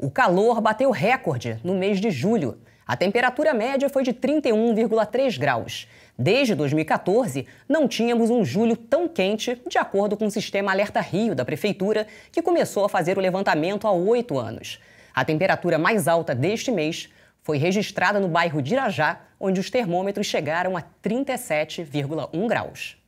O calor bateu recorde no mês de julho. A temperatura média foi de 31,3 graus. Desde 2014, não tínhamos um julho tão quente, de acordo com o sistema Alerta Rio da Prefeitura, que começou a fazer o levantamento há oito anos. A temperatura mais alta deste mês foi registrada no bairro de Irajá, onde os termômetros chegaram a 37,1 graus.